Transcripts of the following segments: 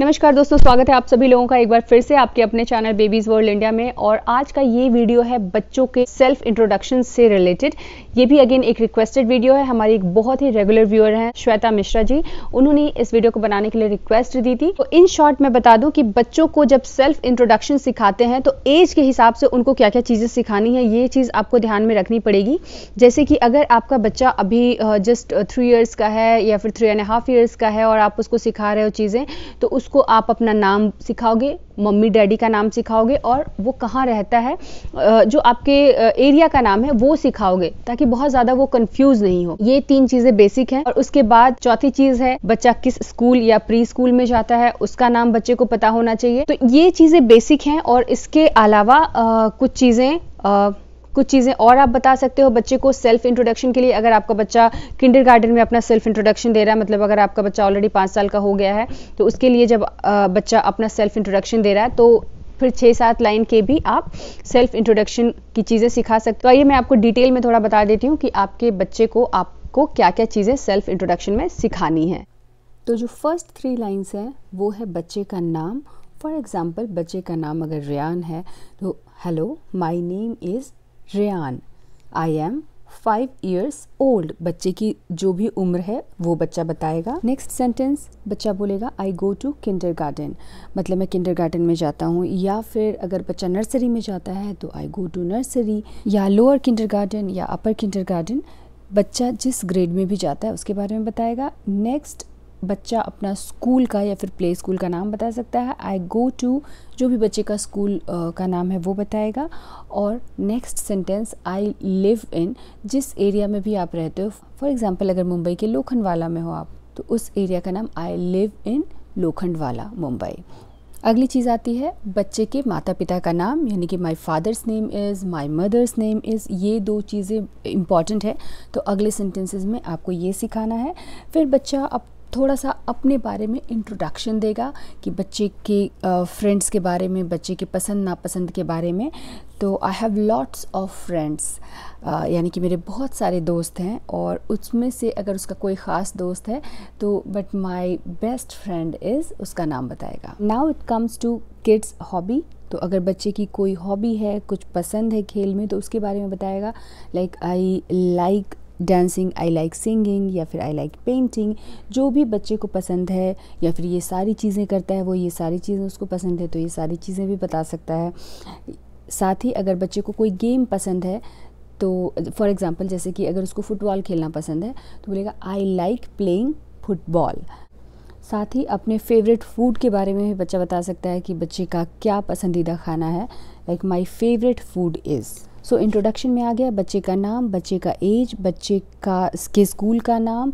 नमस्कार दोस्तों स्वागत है आप सभी लोगों का एक बार फिर से आपके अपने चैनल बेबीज वर्ल्ड इंडिया में और आज का ये वीडियो है बच्चों के सेल्फ इंट्रोडक्शन से रिलेटेड ये भी अगेन एक रिक्वेस्टेड वीडियो है हमारी एक बहुत ही रेगुलर व्यूअर है श्वेता मिश्रा जी उन्होंने इस वीडियो को बनाने के लिए रिक्वेस्ट दी थी तो इन शॉर्ट मैं बता दूं कि बच्चों को जब सेल्फ इंट्रोडक्शन सिखाते हैं तो एज के हिसाब से उनको क्या क्या चीज़ें सिखानी है ये चीज़ आपको ध्यान में रखनी पड़ेगी जैसे कि अगर आपका बच्चा अभी जस्ट थ्री ईयर्स का है या फिर थ्री एंड हाफ ईयर्स का है और आप उसको सिखा रहे हो चीज़ें तो उस उसको आप अपना नाम सिखाओगे मम्मी डैडी का नाम सिखाओगे और वो कहाँ रहता है जो आपके एरिया का नाम है वो सिखाओगे ताकि बहुत ज़्यादा वो कंफ्यूज नहीं हो ये तीन चीज़ें बेसिक हैं और उसके बाद चौथी चीज़ है बच्चा किस स्कूल या प्री स्कूल में जाता है उसका नाम बच्चे को पता होना चाहिए तो ये चीज़ें बेसिक हैं और इसके अलावा कुछ चीज़ें कुछ चीज़ें और आप बता सकते हो बच्चे को सेल्फ इंट्रोडक्शन के लिए अगर आपका बच्चा किंडर में अपना सेल्फ इंट्रोडक्शन दे रहा है मतलब अगर आपका बच्चा ऑलरेडी पाँच साल का हो गया है तो उसके लिए जब बच्चा अपना सेल्फ इंट्रोडक्शन दे रहा है तो फिर छः सात लाइन के भी आप सेल्फ इंट्रोडक्शन की चीज़ें सिखा सकते हो आइए मैं आपको डिटेल में थोड़ा बता देती हूँ कि आपके बच्चे को आपको क्या क्या चीज़ें सेल्फ इंट्रोडक्शन में सिखानी है तो जो फर्स्ट थ्री लाइन्स हैं वो है बच्चे का नाम फॉर एग्ज़ाम्पल बच्चे का नाम अगर रियान है तो hello my name is Riyan I am five years old बच्चे की जो भी उम्र है वो बच्चा बताएगा नेक्स्ट सेंटेंस बच्चा बोलेगा I go to kindergarten मतलब मैं किंडर गार्डन में जाता हूँ या फिर अगर बच्चा नर्सरी में जाता है तो आई गो टू नर्सरी या लोअर किंडर गार्डन या अपर किंडर गार्डन बच्चा जिस ग्रेड में भी जाता है उसके बारे में बताएगा नेक्स्ट बच्चा अपना स्कूल का या फिर प्ले स्कूल का नाम बता सकता है आई गो टू जो भी बच्चे का स्कूल का नाम है वो बताएगा और next sentence I live in जिस एरिया में भी आप रहते हो फॉर एग्ज़ाम्पल अगर मुंबई के लोखंडवाला में हो आप तो उस एरिया का नाम I live in Lokhandwala Mumbai अगली चीज़ आती है बच्चे के माता पिता का नाम यानी कि my father's name is my mother's name is ये दो चीज़ें इम्पॉर्टेंट है तो अगले सेंटेंसेस में आपको ये सिखाना है फिर बच्चा अब थोड़ा सा अपने बारे में इंट्रोडक्शन देगा कि बच्चे के फ्रेंड्स uh, के बारे में बच्चे के पसंद नापसंद के बारे में तो I have lots of friends यानी कि मेरे बहुत सारे दोस्त हैं और उसमें से अगर उसका कोई ख़ास दोस्त है तो but my best friend is उसका नाम बताएगा now it comes to kids hobby तो अगर बच्चे की कोई हॉबी है कुछ पसंद है खेल में तो उसके बारे में बताएगा like I like dancing I like singing या फिर आई लाइक पेंटिंग जो भी बच्चे को पसंद है या फिर ये सारी चीज़ें करता है वो ये सारी चीज़ें उसको पसंद है तो ये सारी चीज़ें भी बता सकता है साथ ही अगर बच्चे को कोई गेम पसंद है तो फॉर एग्ज़ाम्पल जैसे कि अगर उसको फुटबॉल खेलना पसंद है तो बोलेगा आई लाइक प्लेइंग फुटबॉल साथ ही अपने फेवरेट फूड के बारे में भी बच्चा बता सकता है कि बच्चे का क्या पसंदीदा खाना है like my favourite food is so so, introduction में आ गया बच्चे का नाम बच्चे का एज बच्चे का के स्कूल का नाम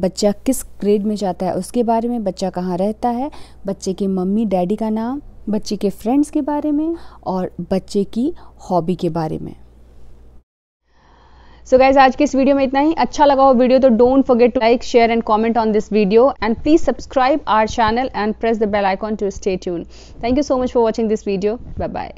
बच्चा किस ग्रेड में जाता है उसके बारे में बच्चा कहाँ रहता है बच्चे के मम्मी डैडी का नाम बच्चे के फ्रेंड्स के बारे में और बच्चे की हॉबी के बारे में सो so गाइज आज के इस वीडियो में इतना ही अच्छा लगा हो वीडियो तो don't forget to like share and comment on this video and please subscribe our channel and press the bell icon to stay tuned thank you so much for watching this video bye bye